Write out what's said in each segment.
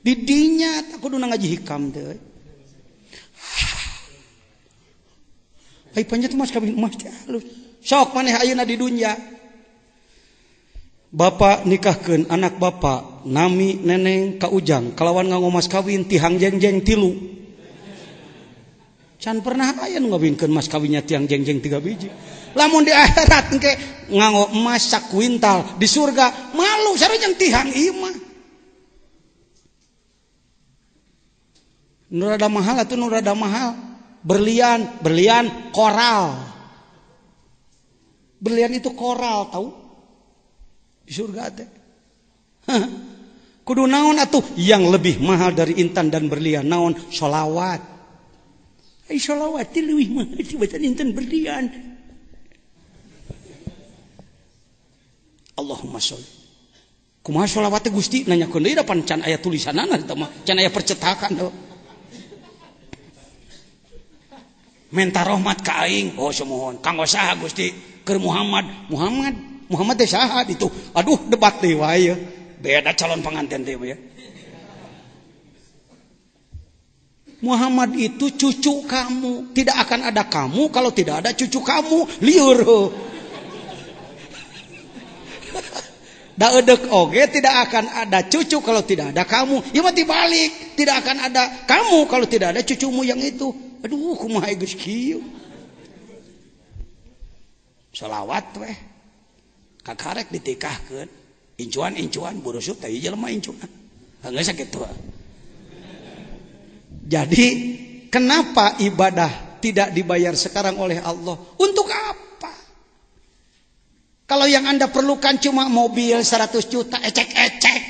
didinya takut dulu ngajikam Bapak nikah ke anak bapak nami neneng kau ujang kalauwan nga ngo mas kawin tihang jengjeng tilu pernah aya ngo mas kawinnya tiangng tiga biji la dia nganggo masak wintal di surga malu saya yang tihang imam nurada mahal atau nurada mahal berlian berlian koral berlian itu koral tahu di surga teh kudu naon atau yang lebih mahal dari intan dan berlian naon sholawat. Hai solawat itu lebih mahal dibanding intan berlian Allahumma sholli kumaha sholawatnya gusti nanya kau da pan can tulisan nana, can ayat percetakan do. minta rahmat ka aing oh semohon kanggo saha Gusti keur Muhammad Muhammad Muhammad teh saha itu aduh debat teh wae ya. beda calon pengantin teh ya Muhammad itu cucu kamu tidak akan ada kamu kalau tidak ada cucu kamu liur edek oge tidak akan ada cucu kalau tidak ada kamu. Ya mati balik. Tidak akan ada kamu kalau tidak ada cucumu yang itu aduh kumaha geus kieu selawat weh kakarek ditikahkeun incuan-incuan burusuk teh jelema incuan enggak sakit tua jadi kenapa ibadah tidak dibayar sekarang oleh Allah untuk apa kalau yang anda perlukan cuma mobil 100 juta ecek-ecek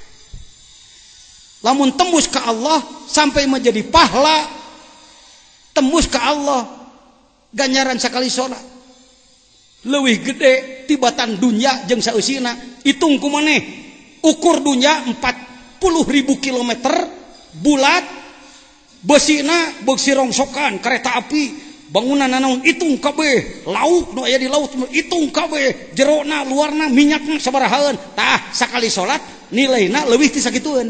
namun tembus ke Allah sampai menjadi pahla tembus ke Allah ganyaran sekali salat lewih gede titibatan dunya jengsaina itungku maneh ukur dunya 40.000 K bulat besin bosi rongsokan kereta api bangunanun itung Keh lauk ya di lautungwe jenana minyaknya satahkali surt nilai lebihh bisa gitu kan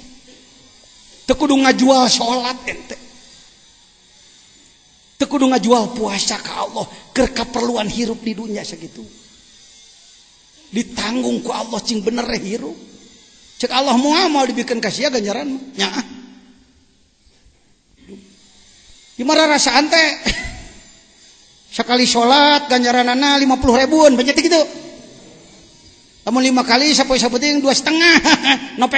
jual salat jual puasa kalau Allah keka perluan hirup di dunia segitu ditanggungku Allah sing bener Allah mau dibikan kasih gajaran gimana rasa ankali salat ganyaran 5ribu banyaklima kali yang dua setengah nope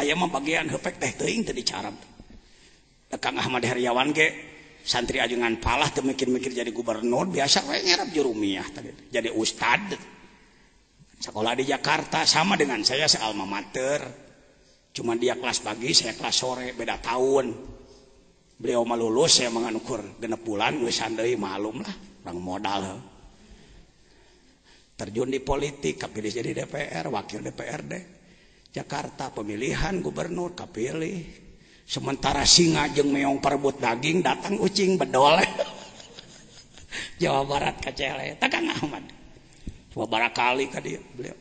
ayam membakan Ahmad Haryawan ge santri Ajungan pala tuhmikir-mikir jadi Gubernur biasa orang Arab Jerumiah tadi jadi Ustad sekolah di Jakarta sama dengan saya se alma mater cuman dia kelas bagi sayalah sore beda tahun beliau malulu saya mengaganukur genep bulansanri Mallum lah Bang modal terjun di politik hab jadi DPR wakil DPR deh Jakarta pemilihan Gubernur Keli sementara singaajeng meong perebut daging datang ucing berdoleh Jawa Barat Kacele Ahmad wabarakali tadi beliau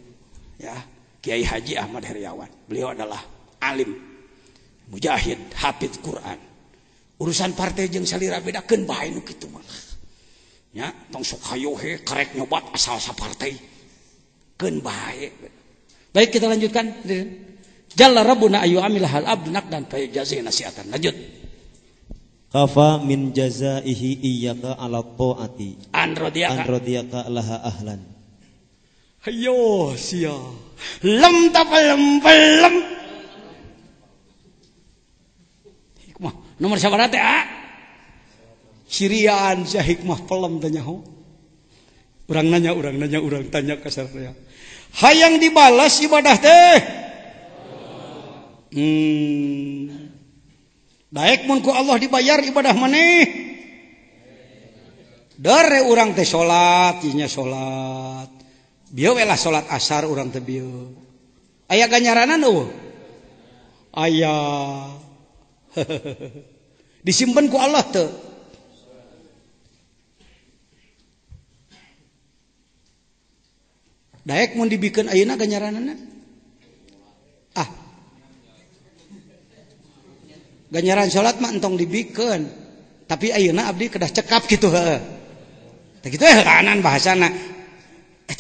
ya Kyai Haji Ahmad Haryawan beliau adalah Alim Mujahid Habib Quran urusan partai yangngselda gitu yangayohe nyobat asalsa partaiken baik Baik kita lanjutkan. Jalla Rabbuna ayu amil hal abdu naqdan fa yajzi nasihatan. Lanjut. Kafa min jazaihi iyyaka ala taati. An radiyaka. An radiyaka laha ahlan. Hayo sia. Lem tapalem pelem. Hikmah. Nomor sabaraha teh ah? Sirian sia hikmah pelem tanya ho. Urang nanya, urang nanya, urang tanya ke saya. hay yang dibalas ibadah hmm. deekku Allah dibayar ibadah maneh da orang teh salat inya salatlah salat asar orang tebi ayanyaranan ayaah disimpanku Allah tuh Dayekmund dibikennyaran ah. ganyaran salat mahtong dibiken tapi Ayuna Abdidah cekap gitu eh, kanan bahasarang eh,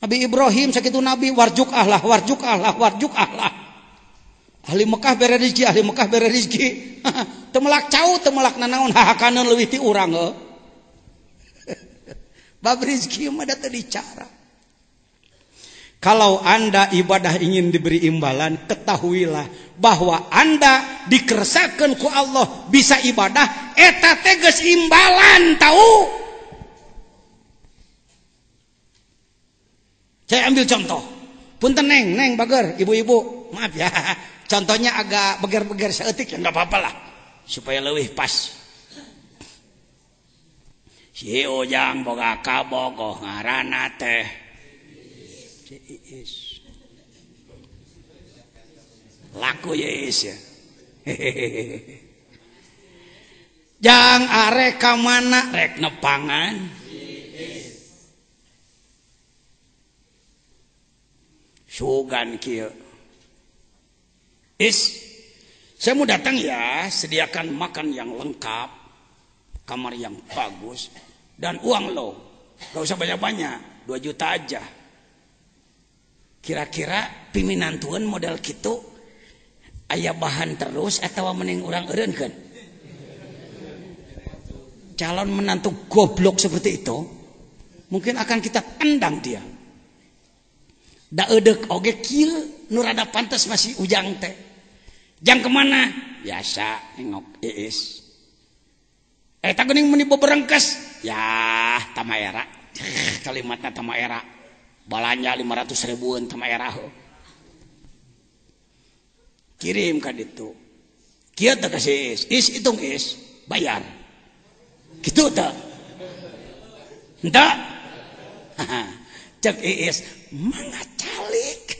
Nabi Ibrahim sakit nabi warju Allahlah warju Allah warju Allah Mekkah Mekahki kalau anda ibadah ingin diberi imbalan ketahuilah bahwa anda dikersakanku Allah bisa ibadah eta teges imbalan tahu saya ambil contoh puneng neng bagar ibu-ibu maaf yaha kalau contohnya agak begar-begar sayatik ya nggak papalah supaya luwih pas laku jangan areka manarek pangan su Is, saya mau datang ya, sediakan makan yang lengkap, kamar yang bagus, dan uang lo. Gak usah banyak-banyak, 2 juta aja. Kira-kira pimpinan Tuhan modal gitu, ayah bahan terus atau mending orang eren kan? Calon menantu goblok seperti itu, mungkin akan kita tendang dia. Da edek oge kil nurada pantas masih ujang teh jangan kemana biasa nengok iis eh, eh, eh tak menipu menipu beberengkes ya era kalimatnya era balanya 500 ribuan era kirim kan itu kia tak kasih is is hitung is bayar gitu tak entah cek is eh, mana calik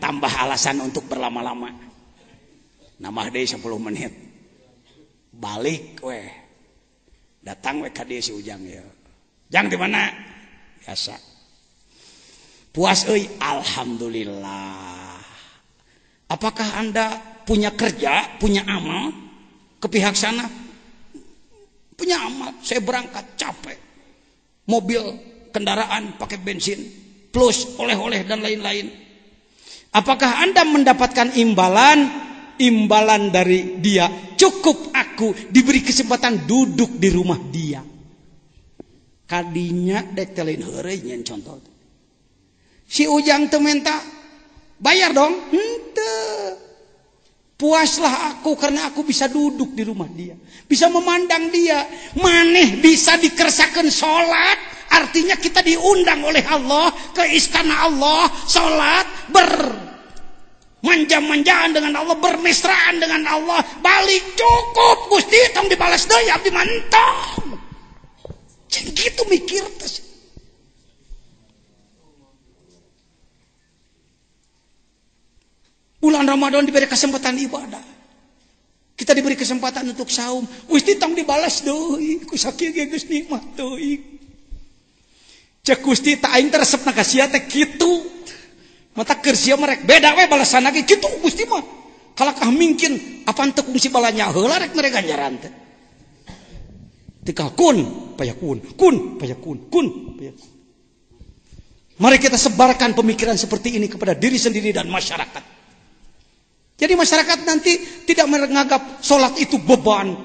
tambah alasan untuk berlama-lama nama deh 10 menit balik weh datang weh kadi si ujang ya jang di mana biasa puas euy alhamdulillah apakah anda punya kerja punya amal ke pihak sana punya amal saya berangkat capek mobil kendaraan pakai bensin plus oleh-oleh dan lain-lain Apakah Anda mendapatkan imbalan? Imbalan dari dia. Cukup aku diberi kesempatan duduk di rumah dia. Kadinya detelin hore contoh. Si Ujang tementa bayar dong. Puaslah aku karena aku bisa duduk di rumah dia. Bisa memandang dia. Maneh bisa dikersakan sholat. Artinya kita diundang oleh Allah ke istana Allah. Sholat ber manja-manjaan dengan Allah. Bermesraan dengan Allah. Balik cukup. Gusti tong dibalas daya. Abdi mantong. cenggitu gitu mikir. Bulan Ramadan diberi kesempatan ibadah. Kita diberi kesempatan untuk saum. Wis ditong dibalas doi. Ku sakit geus nikmat doi. Cek Gusti tak aing teresep na kasia teh kitu. Mata kerja merek beda we balasan lagi kitu Gusti mah. Kalakah mungkin apan teu kungsi balanya heula rek mere ganjaran teh. Tikal kun payakun, kun payakun, kun payakun. Mari kita sebarkan pemikiran seperti ini kepada diri sendiri dan masyarakat. Jadi masyarakat nanti tidak menganggap sholat itu beban,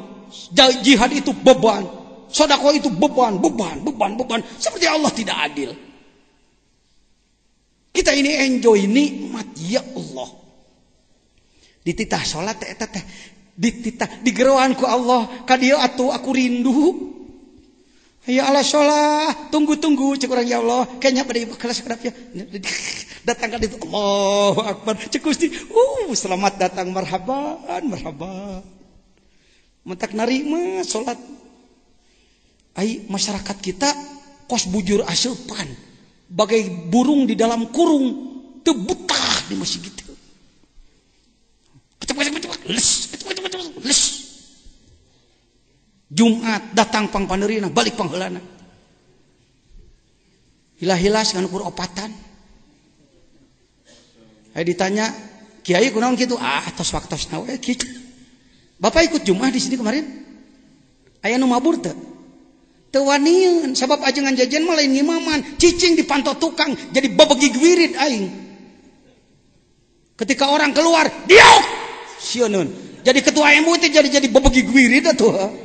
jihad itu beban, sodako itu beban, beban, beban, beban. Seperti Allah tidak adil. Kita ini enjoy nikmat ya Allah. Dititah sholat teh teh dititah digeruanku Allah kadia atau aku rindu Ya Allah sholat, tunggu-tunggu, cek orang ya Allah, kayaknya pada ibu kelas ya datang kan itu Allah Akbar, cek gusti, uh selamat datang marhaban, marhaban. Mentak nari mah sholat. Ai masyarakat kita kos bujur asupan, bagai burung di dalam kurung, tebutah di masjid itu, cepat cepat cepat les, cepat cepat cepat, les. Jumat datang pang panerina balik panghelana hilah-hilas ngan ukur opatan Ayo ditanya Kiai kunaon gitu ah tos waktu nawe gitu Bapak ikut Jumat di sini kemarin ayah nu mabur teu tewanian sebab ajengan jajan malah ini maman cicing dipantau tukang jadi babagi wirid aing ketika orang keluar diok sionun jadi ketua itu jadi jadi babagi wirid atuh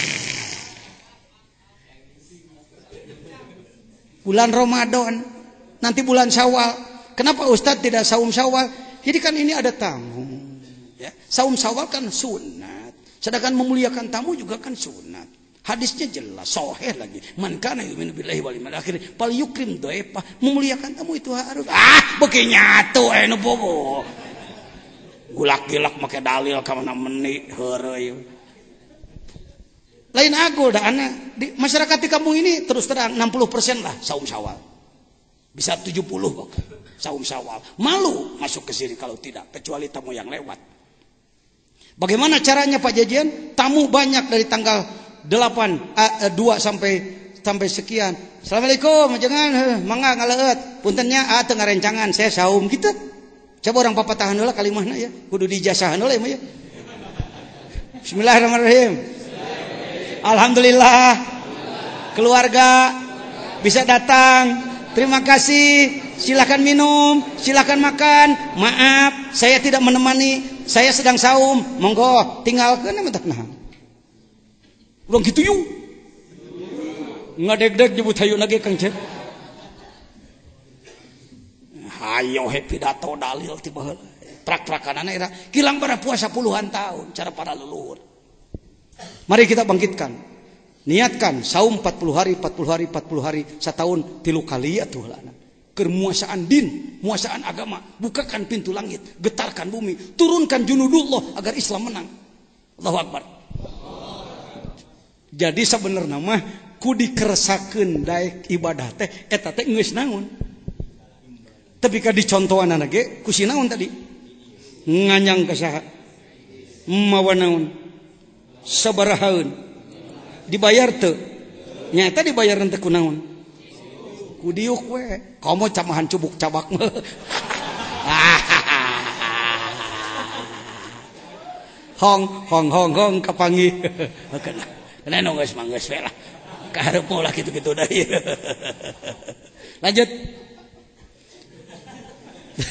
bulan Ramadan, nanti bulan Syawal. Kenapa Ustadz tidak saum Syawal? Jadi kan ini ada tamu. Ya. Saum Syawal kan sunat. Sedangkan memuliakan tamu juga kan sunat. Hadisnya jelas, soheh lagi. Man kana yu'minu billahi wal yawmil akhir fal yukrim Memuliakan tamu itu harus. Ah, beki nyatu eh nu bobo. Gulak-gilak make dalil ka mana meni heureuy lain aku dah anak di masyarakat di kampung ini terus terang 60% persen lah saum sawal bisa 70 kok saum sawal malu masuk ke sini kalau tidak kecuali tamu yang lewat bagaimana caranya Pak Jajian tamu banyak dari tanggal 8 eh, 2 eh, sampai sampai sekian Assalamualaikum jangan eh, mangga ngaleut puntennya ah tengah rencangan saya saum gitu coba orang papa tahan dulu kalimahna ya kudu dijasahan dulu ya Bismillahirrahmanirrahim Alhamdulillah. Keluarga bisa datang. Terima kasih. Silahkan minum, silahkan makan. Maaf, saya tidak menemani. Saya sedang saum. Monggo, tinggalkan ya tak nahan. udah gitu yuk. ngedek deg jebut hayu lagi kang cep. Hayo happy dato dalil tiba tiba Trak-trakan anak Kilang pada puasa puluhan tahun cara para leluhur. Mari kita bangkitkan. Niatkan saum 40 hari, 40 hari, 40 hari, setahun tilu kali atuh ya lah. Kermuasaan din, muasaan agama, bukakan pintu langit, getarkan bumi, turunkan junudullah agar Islam menang. Allahu Akbar. Jadi sebenarnya mah ku dikeresakeun daek ibadah teh eta teh geus naon? Tapi ka dicontohanna ge ku sinaon tadi? Nganyang ka saha? Mawa naon? seberahanun dibayar tuhnya tadi dibaaran ter naun kuahanbuk cabak hahonghonghong gong kapangi lanjut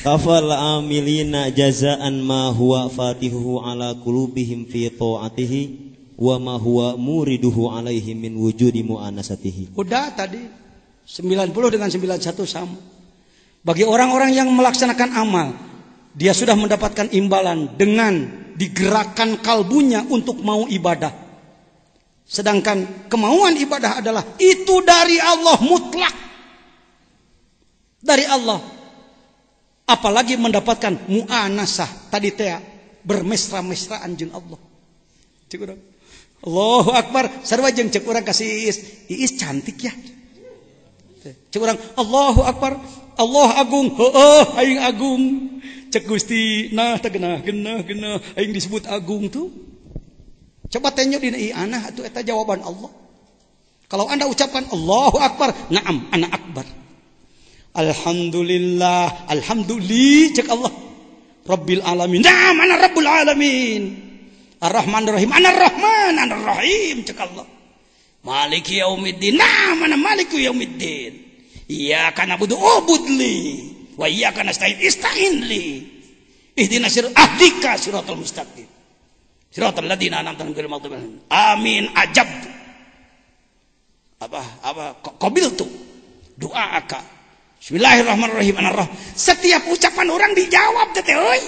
Kafal amilina jazaan ma huwa fatihuhu ala kulubihim fi ta'atihi wa ma huwa muriduhu alaihim min wujudi mu'anasatihi. Udah tadi 90 dengan 91 sama. Bagi orang-orang yang melaksanakan amal, dia sudah mendapatkan imbalan dengan digerakkan kalbunya untuk mau ibadah. Sedangkan kemauan ibadah adalah itu dari Allah mutlak. Dari Allah apalagi mendapatkan muanasah tadi teh bermesra-mesraan jeung Allah cek urang Allahu akbar sarwa jeung cek urang kasih Iis Iis cantik ya cek urang Allahu akbar Allah agung Oh aing agung cek Gusti nah teh genah genah genah aing disebut agung tuh coba tanya dina anah itu eta jawaban Allah kalau Anda ucapkan Allahu akbar na'am ana akbar Alhamdulillah, alhamdulillah cek Allah. Rabbil alamin. Nah, mana Rabbul alamin? Ar-Rahman Ar-Rahim. Ana Ar-Rahman Ar-Rahim cek Allah. Maliki yaumiddin. Nah, mana Maliki yaumiddin? Iyyaka na'budu ubudli wa kana stain ista'in li. Ihdina sir ahdika siratal mustaqim. Siratal ladina an'amta 'alaihim Amin ajab. Apa apa qabiltu du'aaka Bismillahirrahmanirrahim. Anarroh. Setiap ucapan orang dijawab teteh.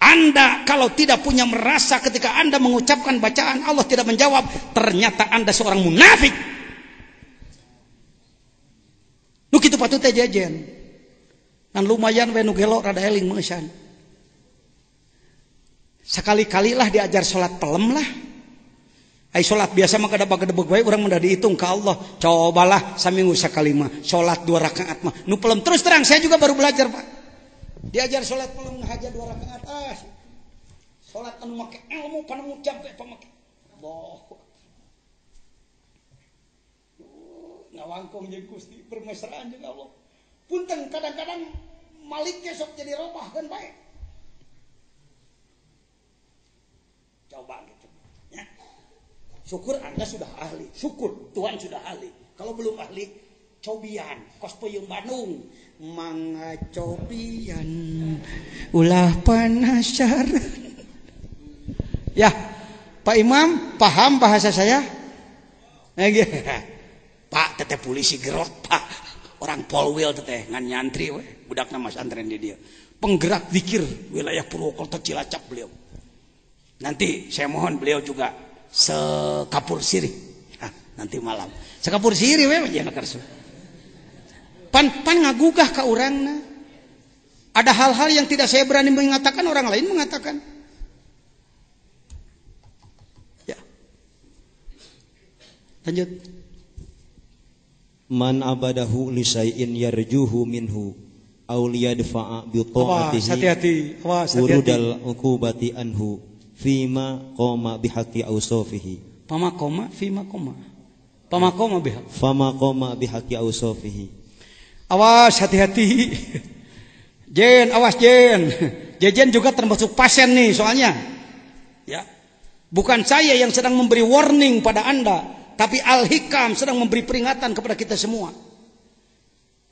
Anda kalau tidak punya merasa ketika Anda mengucapkan bacaan Allah tidak menjawab, ternyata Anda seorang munafik. Nu kitu patut teh jajan. Dan lumayan we nu gelo rada eling meusan. Sekali-kalilah diajar salat pelem lah. Ayo sholat biasa mah kada bagedebeg wae orang mendah dihitung ke Allah. Cobalah seminggu sekali mah sholat dua rakaat mah. Nu pelum terus terang saya juga baru belajar, Pak. Diajar sholat pelum hajar dua rakaat ah. sholat anu make ilmu panemu jampe pemakai Boh. Nah, Ngawangkong jeung Gusti bermesraan jeung Allah. Punten kadang-kadang maliknya sok jadi robah kan baik. Coba syukur anda sudah ahli syukur Tuhan sudah ahli kalau belum ahli cobian kospuyung Bandung manga cobian ulah panasar. ya Pak Imam paham bahasa saya eh, gitu. Pak teteh polisi gerot Pak orang polwil teteh ngan nyantri budak nama santren di dia penggerak pikir wilayah Purwokerto Cilacap beliau nanti saya mohon beliau juga sekapur sirih nanti malam sekapur sirih weh jangan iya, kersu pan pan ngagugah orang orang ada hal-hal yang tidak saya berani mengatakan orang lain mengatakan ya lanjut man abadahu li ya yarjuhu minhu awliyadfa'a liyadfa'a bi ta'atihi hati-hati urudal uqubati anhu fima koma bihaki ausofihi. Fama koma, fima koma, Fama koma bihaq. Fama koma bihaki ausofihi. Awas hati-hati. Jen, awas Jen. Jen juga termasuk pasien nih soalnya. Ya. Bukan saya yang sedang memberi warning pada Anda, tapi Al-Hikam sedang memberi peringatan kepada kita semua.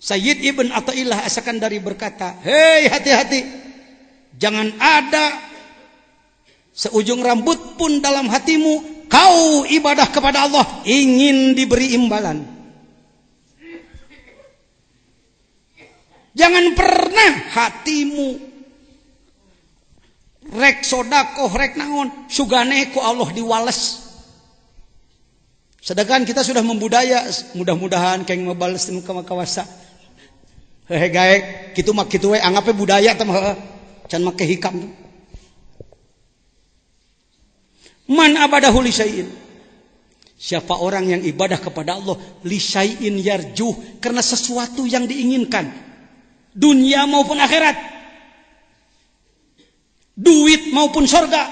Sayyid Ibn Atta'illah dari berkata, Hei hati-hati, jangan ada Seujung rambut pun dalam hatimu kau ibadah kepada Allah ingin diberi imbalan. Jangan pernah hatimu rek sodako oh, rek naon sugane ku Allah diwales. Sedangkan kita sudah membudaya mudah-mudahan keng mebales tinu kawasa. Hehe gaek kitu mak kitu eh, anggapnya budaya teh mah can make hikam Man abadahu lisain. Siapa orang yang ibadah kepada Allah lisain yarjuh karena sesuatu yang diinginkan dunia maupun akhirat. Duit maupun sorga.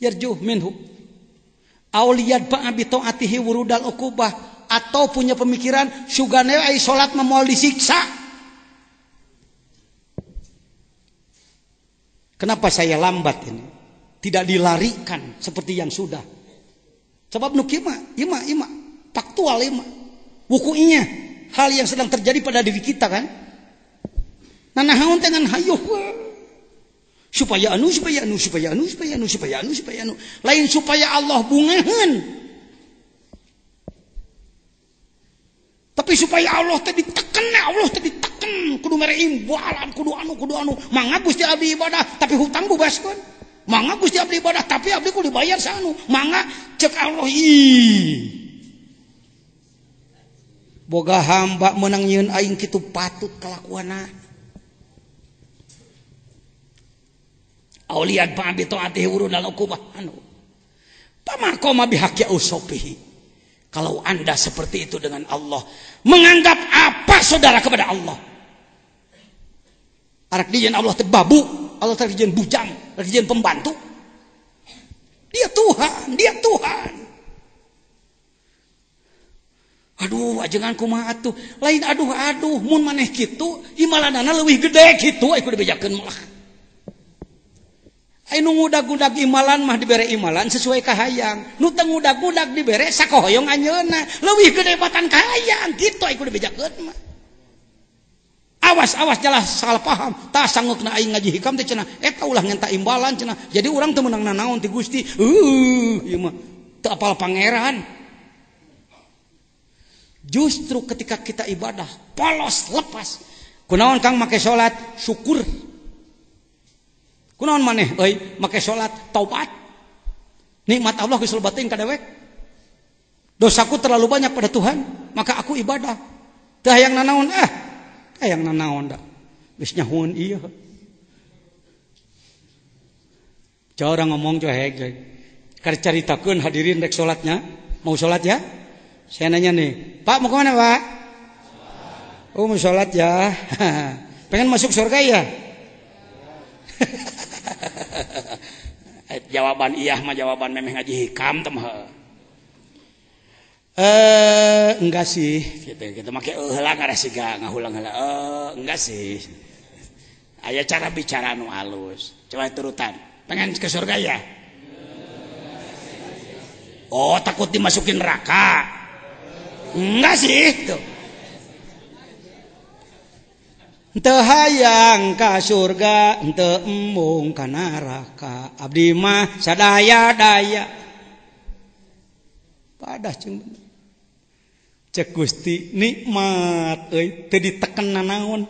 Yarjuh minhu. Auliyad ba'abi ta'atihi wurudal ukubah atau punya pemikiran suganeo ai salat memol disiksa. Kenapa saya lambat ini? Tidak dilarikan seperti yang sudah. Sebab nukima, ima, ima, faktual ima. Wukunya, hal yang sedang terjadi pada diri kita kan. Nanahaun dengan hayo, Supaya anu, supaya anu, supaya anu, supaya anu, supaya anu, supaya anu. Lain supaya Allah bungahan. Tapi supaya Allah tadi tekena, Allah tadi hutang kudu mereim bualan kudu anu kudu anu mangga Gusti abdi ibadah tapi hutang bebaskeun mangga Gusti abdi ibadah tapi abdi kudu dibayar sanu mangga cek Allah ih boga hamba menang nyieun aing kitu patut kelakuanna pak pa bi taatihi urun kubah anu pamakoma ya usopihi kalau Anda seperti itu dengan Allah, menganggap apa saudara kepada Allah? Arak dijen Allah tebabu, Allah terdijen bujang, terdijen pembantu. Dia Tuhan, dia Tuhan. Aduh, jangan kumaha atuh. Lain aduh aduh mun maneh kitu, imalanana lebih gede gitu, aku kudu bejakeun malah. Ayo nu ngudag-ngudag imalan mah dibere imalan sesuai kahayang. Nu teu ngudag-ngudag dibere sakohoyong anjena, lebih gede batan kahayang kitu aku kudu bejakeun mah awas awas jelas salah paham tak sanggup na aing ngaji hikam teh eh eta ulah ngentak imbalan cina jadi orang tuh menang naon ti Gusti uh iya mah teu apal pangeran justru ketika kita ibadah polos lepas kunaon kang make sholat syukur kunaon maneh euy make sholat taubat nikmat Allah kisul batin ka dosaku terlalu banyak pada Tuhan maka aku ibadah dah yang nanaon eh yang ngomong tak hadirin salatnya mau salat ya saya nanya nih Pak mau oh, salat ya pengen masuk surga ya jawaban iya mahjaaban memang ajihi kamha eh enggak sih kita makelang nggak sih A cara bicara nuus Co turutan pengen ke surga ya Oh takut dimasukin nerka enggak sihhaangngka surga temkanaaka Abdimah sad day daya Hai pada ci cek Gusti nikmat eh tadi diteken nanaon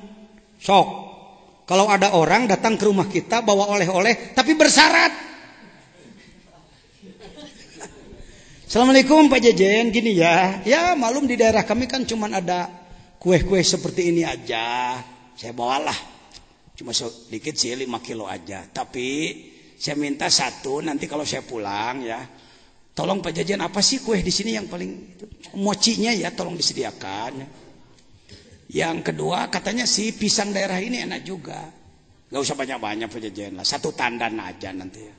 sok kalau ada orang datang ke rumah kita bawa oleh-oleh tapi bersyarat Assalamualaikum Pak Jajen, gini ya ya malum di daerah kami kan cuma ada kue-kue seperti ini aja saya bawalah cuma sedikit sih 5 kilo aja tapi saya minta satu nanti kalau saya pulang ya Tolong Pak Jajan apa sih kue di sini yang paling mocinya ya tolong disediakan. Yang kedua katanya si pisang daerah ini enak juga. Gak usah banyak-banyak Pak Jajan lah. Satu tandan aja nanti ya.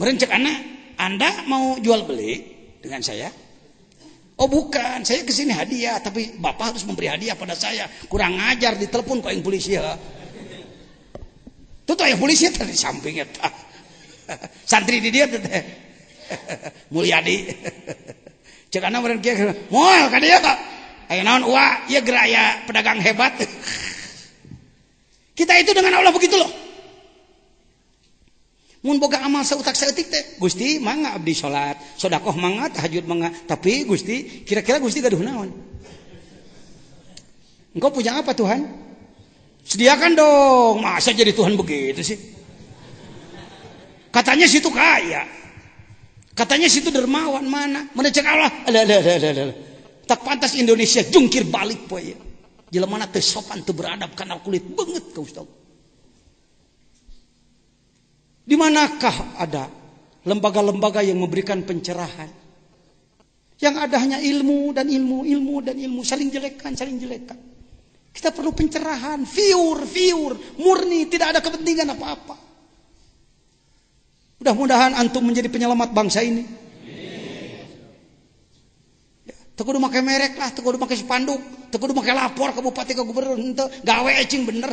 Merencek anak, Anda mau jual beli dengan saya? Oh bukan, saya kesini hadiah, tapi bapak harus memberi hadiah pada saya. Kurang ngajar, ditelepon kok yang polisi ya. Tuh tuh yang polisi tadi sampingnya. Santri di dia tuh Mulyadi. Cek anak meren kia, Mual kan dia. Ya, Ayo naon uwa, ya gerak pedagang hebat. Kita itu dengan Allah begitu loh. Mun boga amal seutak seetik teh, Gusti mangga abdi sholat. sodakoh mangga, tahajud mangga, tapi Gusti kira-kira Gusti gaduh naon? Engkau punya apa Tuhan? Sediakan dong, masa jadi Tuhan begitu sih? Katanya situ kaya, Katanya situ dermawan mana? Menecek Allah. Alah, alah, alah, alah. Tak pantas Indonesia jungkir balik poe. Jila mana teh sopan tuh beradab karena kulit banget kau Ustaz. Di manakah ada lembaga-lembaga yang memberikan pencerahan? Yang ada hanya ilmu dan ilmu, ilmu dan ilmu, saling jelekkan, saling jelekkan. Kita perlu pencerahan, fiur, fiur, murni, tidak ada kepentingan apa-apa. Mudah-mudahan antum menjadi penyelamat bangsa ini. Ya, udah pakai merek lah, udah pakai spanduk, udah pakai lapor ke bupati ke gubernur, ente gawe ecing bener.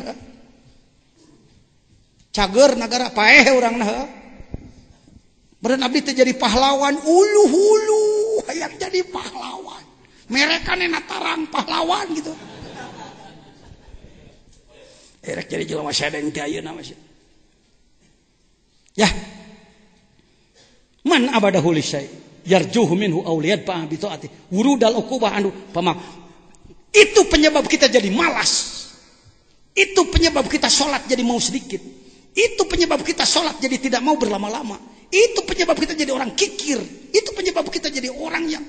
Cager negara paeh orang nah. Beren abdi jadi pahlawan ulu hulu, yang jadi pahlawan. Mereka nena tarang pahlawan gitu. Erek jadi jelema sadeng teh ayeuna Ya, Man abadahu li syai yarjuhu minhu aw liyadba'a bi ta'ati wurudal uqubah anu pamak. Itu penyebab kita jadi malas. Itu penyebab kita sholat jadi mau sedikit. Itu penyebab kita sholat jadi tidak mau berlama-lama. Itu penyebab kita jadi orang kikir. Itu penyebab kita jadi orang yang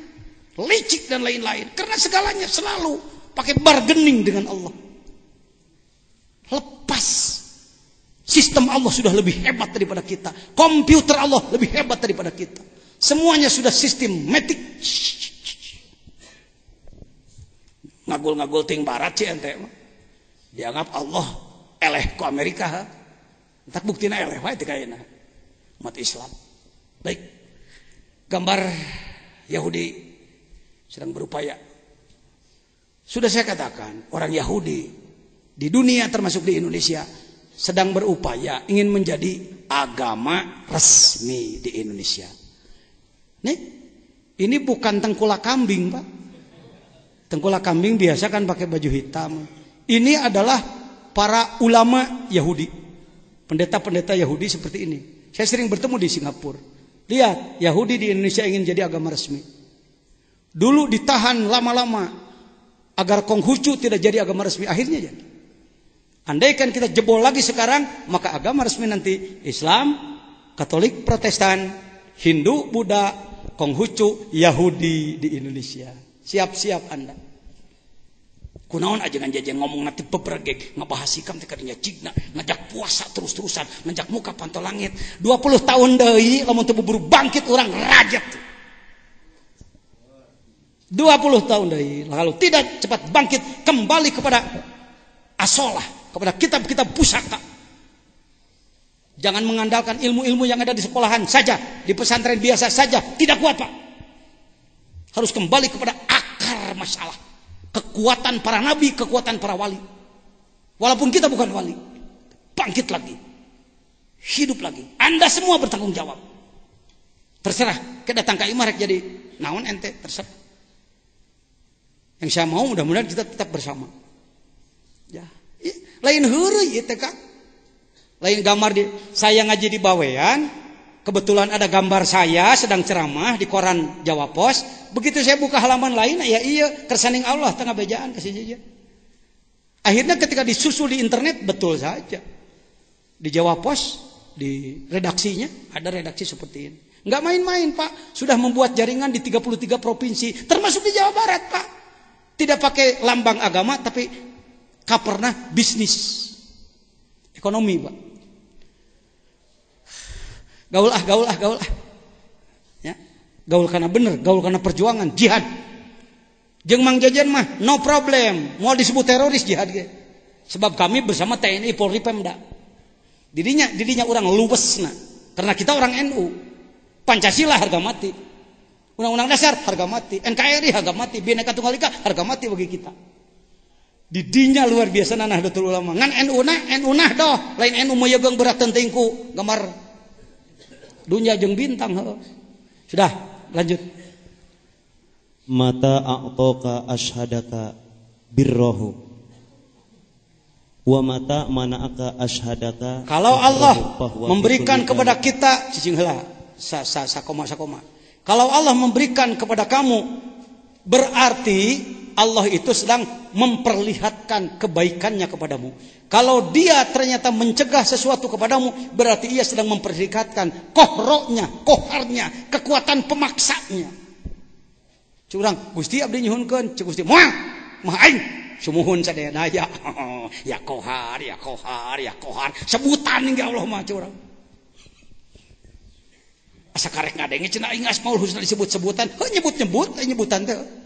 licik dan lain-lain. Karena segalanya selalu pakai bargaining dengan Allah. Lepas Sistem Allah sudah lebih hebat daripada kita. Komputer Allah lebih hebat daripada kita. Semuanya sudah sistematik. Ngagul-ngagul ting barat sih ente. Dianggap Allah eleh ke Amerika. Ha? Tak buktinya eleh wae kayaknya. mati Islam. Baik. Gambar Yahudi sedang berupaya. Sudah saya katakan, orang Yahudi di dunia termasuk di Indonesia sedang berupaya ingin menjadi agama resmi di Indonesia. Nih, ini bukan tengkulak kambing, Pak. Tengkulak kambing biasa kan pakai baju hitam. Ini adalah para ulama Yahudi. Pendeta-pendeta Yahudi seperti ini. Saya sering bertemu di Singapura. Lihat, Yahudi di Indonesia ingin jadi agama resmi. Dulu ditahan lama-lama agar Konghucu tidak jadi agama resmi. Akhirnya jadi. Andaikan kita jebol lagi sekarang, maka agama resmi nanti Islam, Katolik, Protestan, Hindu, Buddha, Konghucu, Yahudi di Indonesia. Siap-siap Anda. Kunaon aja ngan jajan ngomong nanti pepergek, ngebahas hikam tekadinya cigna, ngajak puasa terus-terusan, ngajak muka pantau langit. 20 tahun dari, lamun buru bangkit orang rajat. 20 tahun dari, lalu tidak cepat bangkit, kembali kepada asolah kepada kitab-kitab pusaka. Jangan mengandalkan ilmu-ilmu yang ada di sekolahan saja, di pesantren biasa saja, tidak kuat Pak. Harus kembali kepada akar masalah. Kekuatan para nabi, kekuatan para wali. Walaupun kita bukan wali, bangkit lagi. Hidup lagi. Anda semua bertanggung jawab. Terserah, kedatang ke Imarek jadi naon ente, terserah. Yang saya mau mudah-mudahan kita tetap bersama lain huru itu kan lain gambar di saya ngaji di bawean kebetulan ada gambar saya sedang ceramah di koran Jawa Pos begitu saya buka halaman lain ya iya kersaning Allah tengah bejaan kasih ya. akhirnya ketika disusul di internet betul saja di Jawa Pos di redaksinya ada redaksi seperti ini Enggak main-main Pak sudah membuat jaringan di 33 provinsi termasuk di Jawa Barat Pak tidak pakai lambang agama tapi Kaperna bisnis. Ekonomi, Pak. Gaul ah, gaul ah, gaul ah. Ya. Gaul karena bener, gaul karena perjuangan, jihad. Jeng Mang Jajan mah, no problem. Mau disebut teroris jihad ge. Sebab kami bersama TNI, Polri, Pemda. dirinya dirinya orang nah Karena kita orang NU. Pancasila harga mati. Undang-undang dasar harga mati, NKRI harga mati, Bhinneka Tunggal Ika harga mati bagi kita didinya luar biasa nanah betul ulama ngan NU nah NU nah doh lain NU ya gang berat tentingku gambar dunia jeng bintang he. sudah lanjut mata a'toka ashadaka birrohu wa mata mana'aka ashadaka kalau Allah memberikan kepada kita cicing hela sa, sa, sakoma sakoma kalau Allah memberikan kepada kamu berarti Allah itu sedang memperlihatkan kebaikannya kepadamu. Kalau dia ternyata mencegah sesuatu kepadamu, berarti ia sedang memperlihatkan kohroknya, koharnya, kekuatan pemaksanya. Curang, Gusti abdi nyuhunkeun, Gusti moal, mah aing sumuhun sadaya daya. Nah, ya kohar, ya kohar, ya kohar. Sebutan hingga Allah mah curang. Asa karek ngadenge cenah aing asmaul husna disebut-sebutan, heuh nyebut-nyebut, nyebutan teh.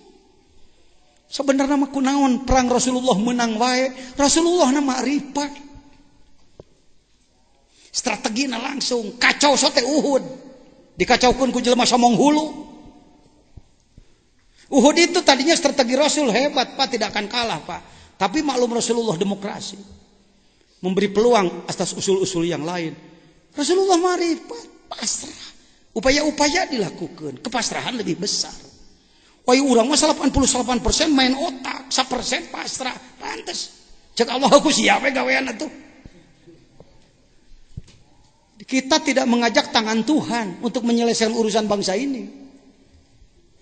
sebenarnya mah kunaon perang Rasulullah menang wae Rasulullah nama ripat strateginya langsung kacau sote Uhud dikacaukan ku jelema somong hulu Uhud itu tadinya strategi Rasul hebat Pak tidak akan kalah Pak tapi maklum Rasulullah demokrasi memberi peluang atas usul-usul yang lain Rasulullah marifat pasrah upaya-upaya dilakukan kepasrahan lebih besar Wah orang mah 88 persen main otak, 1 persen pasrah, pantas. Cek Allah aku siapa gawean itu. Kita tidak mengajak tangan Tuhan untuk menyelesaikan urusan bangsa ini.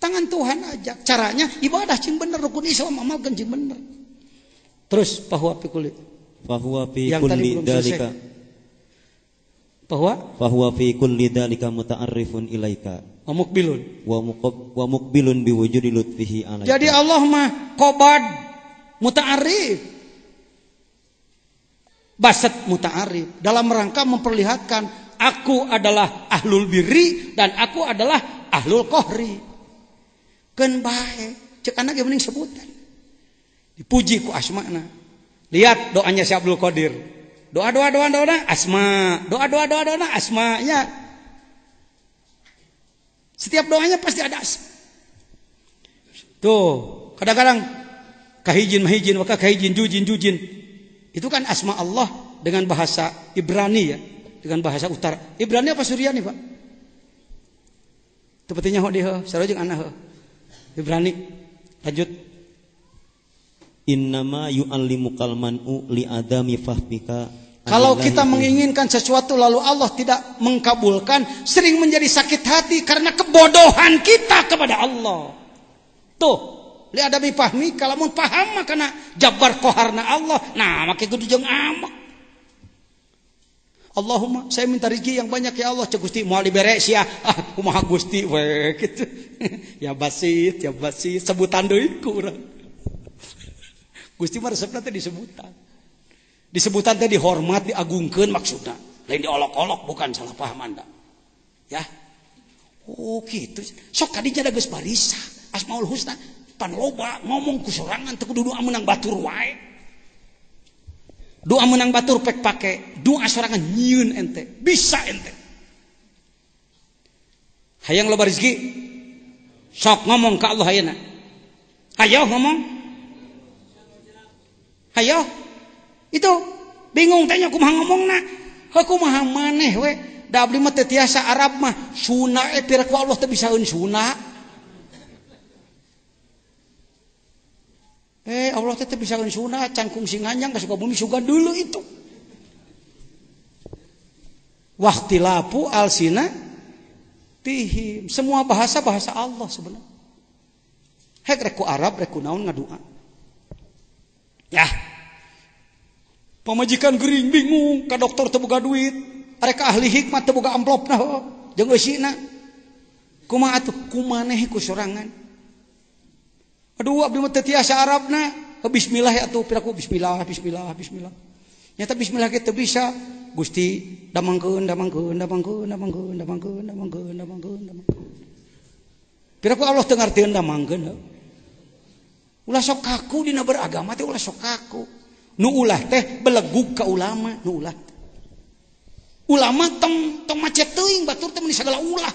Tangan Tuhan ajak. Caranya ibadah cing bener, rukun Islam amal cing kan bener. Terus bahwa pikuli. Bahwa pikuli dalika. Bahwa? Bahwa fi kulli dalika muta'arrifun ilaika. Wa mukbilun. Wa muqab wa mukbilun biwujudi lutfihi alaihi. Jadi Allah mah kobad muta'arif. Basat muta'arif dalam rangka memperlihatkan aku adalah ahlul birri dan aku adalah ahlul kohri. Ken bae, cek anak yang mending sebutan. Dipuji ku asma'na. Lihat doanya si Abdul Qadir. Doa doa doa doa asma. Doa doa doa doa asma ya setiap doanya pasti ada asam. Tuh, kadang-kadang kahijin mahijin maka kahijin jujin jujin. Itu kan asma Allah dengan bahasa Ibrani ya, dengan bahasa utara. Ibrani apa Suriani, Pak? Tepatinya hok dia, sarojeng anak Ibrani. Lanjut. Innama yu'allimu Mukalmanu li adami fahmika kalau kita menginginkan sesuatu lalu Allah tidak mengkabulkan, sering menjadi sakit hati karena kebodohan kita kepada Allah. Tuh, li ada pahmi kalau mun paham karena kana jabar koharna Allah. Nah, make kudu gitu jeung amak. Allahumma saya minta rezeki yang banyak ya Allah cek Gusti moal diberes ya. Ah. ah, kumaha Gusti we gitu. ya basit, ya basit sebutan deui ku urang. Gusti mah resepna teh disebutan disebutan tadi hormat diagungkan maksudnya lain diolok-olok bukan salah paham anda ya oh gitu sok tadinya ada geus barisa asmaul husna pan loba ngomong kusurangan. sorangan teu kudu doa batur wae doa menang batur pek pake doa sorangan nyun ente bisa ente hayang loba rezeki sok ngomong ke Allah hayana hayo ngomong hayo itu bingung tanya ngomong ngomongna aku mah maneh we da abdi mah tiasa Arab mah sunah eh pira Allah teu bisa sunah eh Allah teh bisa bisaeun sunah cangkung sing hanyang suka bumi suka dulu itu al alsina tihim semua bahasa bahasa Allah sebenarnya hek reku Arab reku naon ngadua ya karena majikan Gering bingung ka dokter terbuka duit mereka ahli hikmat terbuka amplopuhasa Arab Blahkulahlahillah bisa Allah sokaku di nabar aragama sokaku ulah teh beleguk ke ulama ulah ulama tong tong macet teing batur teh segala ulah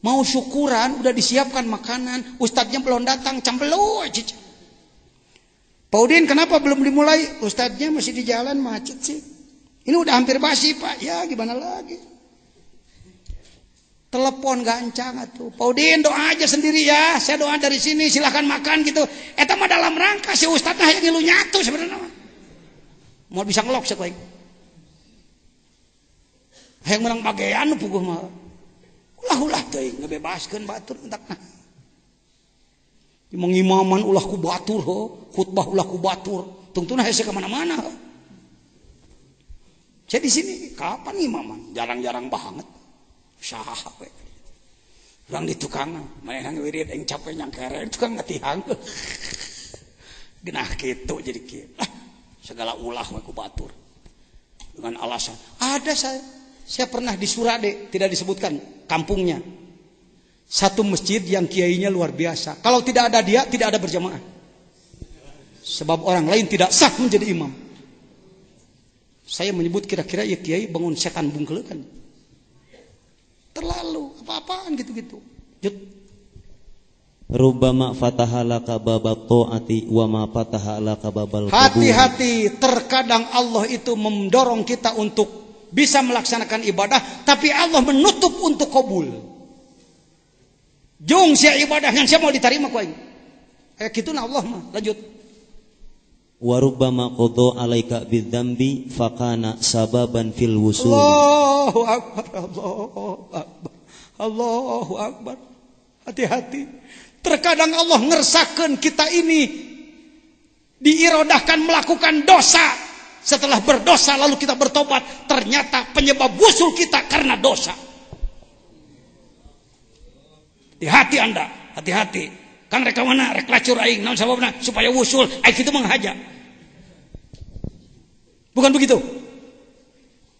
mau syukuran udah disiapkan makanan ustadznya belum datang cambelo Paudin kenapa belum dimulai ustadznya masih di jalan macet sih ini udah hampir basi pak ya gimana lagi telepon gak gancang atuh. Paudin doa aja sendiri ya. Saya doa dari sini silahkan makan gitu. Eta eh, mah dalam rangka si ustaz yang ngilu nyatu sebenarnya. Mau bisa ngelok sok kayak. Hayang menang nu puguh mah. Ulah ulah teh ngebebaskeun batur entakna nah. Mengimaman ulah ku batur ho, khutbah ulah ku batur. Tungtuna hese ka mana mana Saya di sini kapan imaman? Jarang-jarang banget capek orang di tukang mainan wirid yang capek yang keren tukang hang, genah gitu jadi kira segala ulah aku batur dengan alasan ada saya saya pernah di Surade tidak disebutkan kampungnya satu masjid yang kiainya luar biasa kalau tidak ada dia tidak ada berjamaah sebab orang lain tidak sah menjadi imam saya menyebut kira-kira ya kiai bangun setan kan terlalu apa-apaan gitu-gitu Jut. Rubama fatahala babak to'ati wa ma fatahala kababal. Hati-hati, terkadang Allah itu mendorong kita untuk bisa melaksanakan ibadah, tapi Allah menutup untuk kabul. Jung sia ibadah yang saya mau diterima kau Kayak Kayak gitu nah Allah mah, lanjut warubbama rubbama qadha alaika bidzambi fakana sababan fil wusul Allahu akbar Allahu akbar Allahu akbar hati-hati terkadang Allah ngersakeun kita ini diirodahkan melakukan dosa setelah berdosa lalu kita bertobat ternyata penyebab wusul kita karena dosa di hati anda hati-hati kan rek kawana rek lacur aing naon sababna supaya wusul aing itu menghaja. Bukan begitu.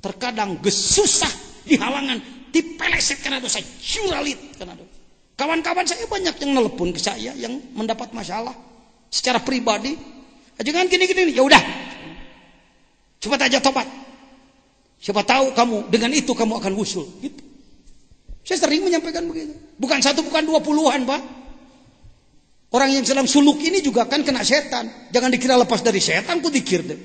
Terkadang gesusah di halangan dipeleset karena dosa curalit karena dosa. Kawan-kawan saya banyak yang nelpon ke saya yang mendapat masalah secara pribadi. Jangan gini-gini, ya udah. Coba aja tobat. Siapa tahu kamu dengan itu kamu akan wusul. Gitu. Saya sering menyampaikan begitu. Bukan satu, bukan dua puluhan, Pak. Orang yang sedang suluk ini juga kan kena setan. Jangan dikira lepas dari setan ku dikir deh.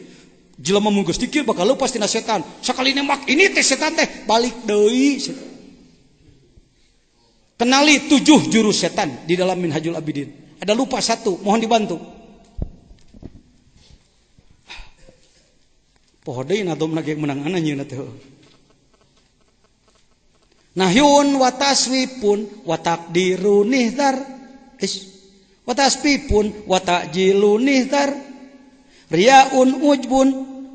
Jelema dikir bakal lepas tina setan. Sekali nembak ini teh setan teh balik doi. Kenali tujuh jurus setan di dalam Minhajul Abidin. Ada lupa satu, mohon dibantu. Poho deui menagih menang ananya Nahyun wataswi pun watak dirunih dar watas pipun watak jilunihtar riaun ujbun